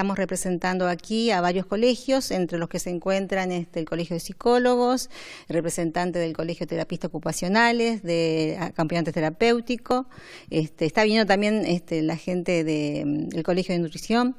Estamos representando aquí a varios colegios, entre los que se encuentran este, el Colegio de Psicólogos, representante del Colegio de Terapistas Ocupacionales, de ah, Campeonato Terapéutico. Este, está viniendo también este, la gente del mm, Colegio de Nutrición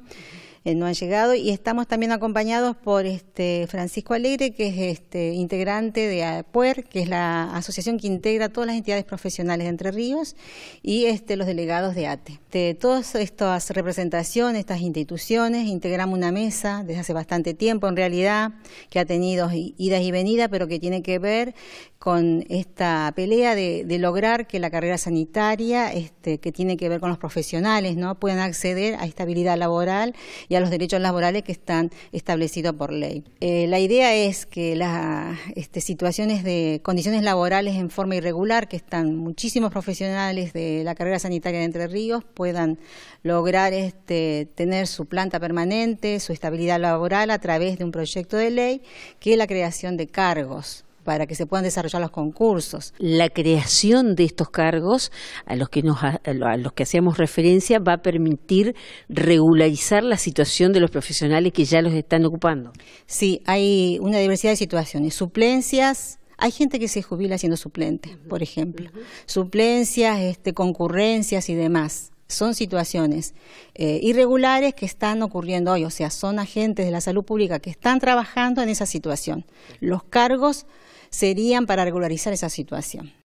no han llegado y estamos también acompañados por este Francisco Alegre, que es este integrante de APUER, que es la asociación que integra todas las entidades profesionales de Entre Ríos y este los delegados de ATE. todas estas representaciones, estas instituciones, integramos una mesa desde hace bastante tiempo en realidad, que ha tenido idas y venidas, pero que tiene que ver con esta pelea de, lograr que la carrera sanitaria, este, que tiene que ver con los profesionales, ¿no? puedan acceder a estabilidad laboral y a los derechos laborales que están establecidos por ley. Eh, la idea es que las este, situaciones de condiciones laborales en forma irregular, que están muchísimos profesionales de la carrera sanitaria de Entre Ríos, puedan lograr este, tener su planta permanente, su estabilidad laboral a través de un proyecto de ley que es la creación de cargos para que se puedan desarrollar los concursos. La creación de estos cargos a los que nos a los que hacíamos referencia va a permitir regularizar la situación de los profesionales que ya los están ocupando. Sí, hay una diversidad de situaciones, suplencias, hay gente que se jubila siendo suplente, por ejemplo, suplencias, este, concurrencias y demás son situaciones eh, irregulares que están ocurriendo hoy, o sea, son agentes de la salud pública que están trabajando en esa situación. Los cargos serían para regularizar esa situación.